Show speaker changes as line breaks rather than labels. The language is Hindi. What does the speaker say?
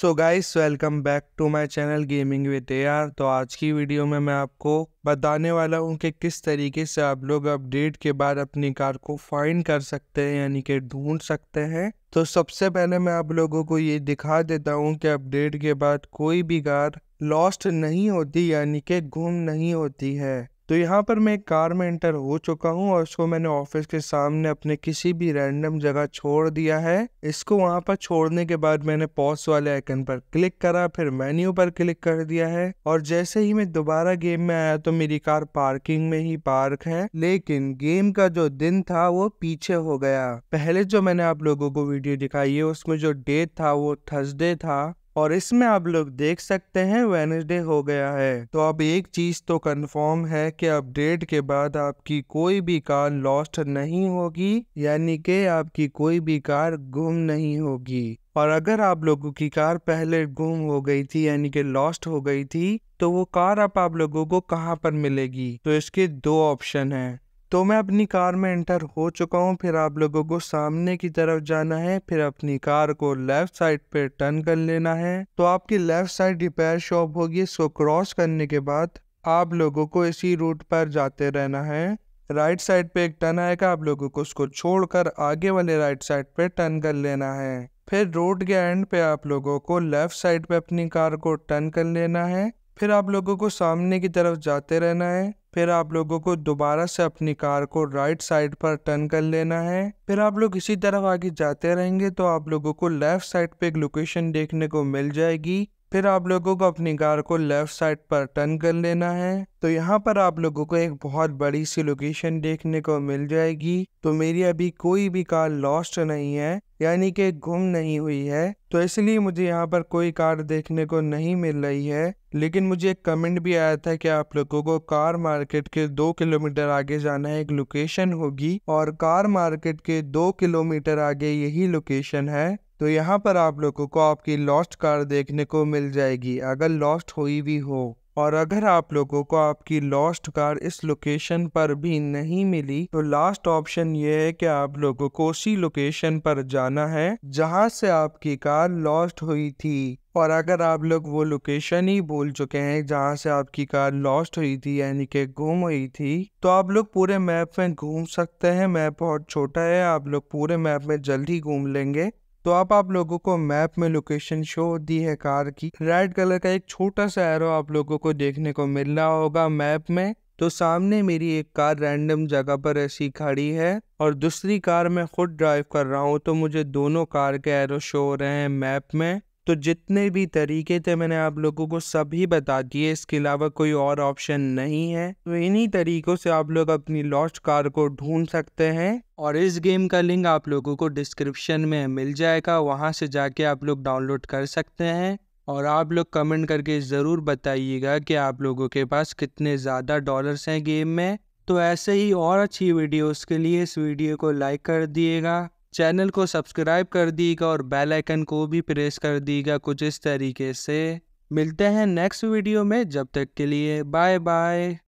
so guys welcome back to my channel gaming with A R आज की वीडियो में मैं आपको बताने वाला हूँ कि किस तरीके से आप लोग अपडेट के बाद अपनी कार को फाइंड कर सकते हैं यानी कि ढूंढ सकते हैं तो सबसे पहले मैं आप लोगों को ये दिखा देता हूँ कि अपडेट के बाद कोई भी कार लॉस्ट नहीं होती यानी कि गुम नहीं होती है तो यहाँ पर मैं कार में एंटर हो चुका हूँ और इसको मैंने ऑफिस के सामने अपने किसी भी रैंडम जगह छोड़ दिया है इसको वहाँ पर छोड़ने के बाद मैंने पॉज वाले आइकन पर क्लिक करा फिर मेन्यू पर क्लिक कर दिया है और जैसे ही मैं दोबारा गेम में आया तो मेरी कार पार्किंग में ही पार्क है लेकिन गेम का जो दिन था वो पीछे हो गया पहले जो मैंने आप लोगों को वीडियो दिखाई है उसमें जो डेट था वो थर्सडे था और इसमें आप लोग देख सकते हैं वेनसडे हो गया है तो अब एक चीज तो कंफर्म है कि अपडेट के बाद आपकी कोई भी कार लॉस्ट नहीं होगी यानी कि आपकी कोई भी कार गुम नहीं होगी और अगर आप लोगों की कार पहले गुम हो गई थी यानी कि लॉस्ट हो गई थी तो वो कार अब आप, आप लोगों को कहाँ पर मिलेगी तो इसके दो ऑप्शन हैं तो मैं अपनी कार में एंटर हो चुका हूँ फिर आप लोगों को सामने की तरफ जाना है फिर अपनी कार को लेफ्ट साइड पे टर्न कर लेना है तो आपकी लेफ्ट साइड रिपेयर शॉप होगी इसको क्रॉस करने के बाद आप लोगों को इसी रूट पर जाते रहना है राइट साइड पे एक टर्न आएगा आप लोगों को उसको छोड़कर आगे वाले राइट साइड पे टर्न कर लेना है फिर रोड के एंड पे आप लोगों को लेफ्ट साइड पे अपनी कार को टर्न कर लेना है फिर आप लोगों को सामने की तरफ जाते रहना है फिर आप लोगों को दोबारा से अपनी कार को राइट साइड पर टर्न कर लेना है फिर आप लोग इसी तरफ आगे जाते रहेंगे तो आप लोगों को लेफ्ट साइड पे एक लोकेशन देखने को मिल जाएगी फिर आप लोगों को अपनी कार को लेफ़्ट साइड पर टर्न कर लेना है तो यहाँ पर आप लोगों को एक बहुत बड़ी सी लोकेशन देखने को मिल जाएगी तो मेरी अभी कोई भी कार लॉस्ट नहीं है यानी कि गुम नहीं हुई है तो इसलिए मुझे यहाँ पर कोई कार देखने को नहीं मिल रही है लेकिन मुझे एक कमेंट भी आया था कि आप लोगों को कार मार्केट के दो किलोमीटर आगे जाना है एक लोकेशन होगी और कार मार्केट के दो किलोमीटर आगे यही लोकेशन है तो यहाँ पर आप लोगों को आपकी लॉस्ट कार देखने को मिल जाएगी अगर लॉस्ट हुई भी हो और अगर आप लोगों को आपकी लॉस्ट कार इस लोकेशन पर भी नहीं मिली तो लास्ट ऑप्शन ये है कि आप लोगों को उसी लोकेशन पर जाना है जहाँ से आपकी कार लॉस्ट हुई थी और अगर आप लोग वो लोकेशन ही भूल चुके हैं जहाँ से आपकी कार लॉस्ट हुई थी यानी कि गुम हुई थी तो आप लोग पूरे मैप में घूम सकते हैं मैप बहुत छोटा है आप लोग पूरे मैप में ही घूम लेंगे तो आप आप लोगों को मैप में लोकेशन शो दी है कार की रेड कलर का एक छोटा सा एरो आप लोगों को देखने को मिल रहा होगा मैप में तो सामने मेरी एक कार रैंडम जगह पर ऐसी खड़ी है और दूसरी कार मैं खुद ड्राइव कर रहा हूँ तो मुझे दोनों कार के एरो शो हो रहे हैं मैप में तो जितने भी तरीके थे मैंने आप लोगों को सभी बता दिए इसके अलावा कोई और ऑप्शन नहीं है तो इन्हीं तरीकों से आप लोग अपनी लॉस्ट कार को ढूंढ सकते हैं और इस गेम का लिंक आप लोगों को डिस्क्रिप्शन में मिल जाएगा वहाँ से जाके आप लोग डाउनलोड कर सकते हैं और आप लोग कमेंट करके ज़रूर बताइएगा कि आप लोगों के पास कितने ज़्यादा डॉलर्स हैं गेम में तो ऐसे ही और अच्छी वीडियोस के लिए इस वीडियो को लाइक कर दिएगा चैनल को सब्सक्राइब कर दीगा और बेल आइकन को भी प्रेस कर दीगा कुछ इस तरीके से मिलते हैं नेक्स्ट वीडियो में जब तक के लिए बाय बाय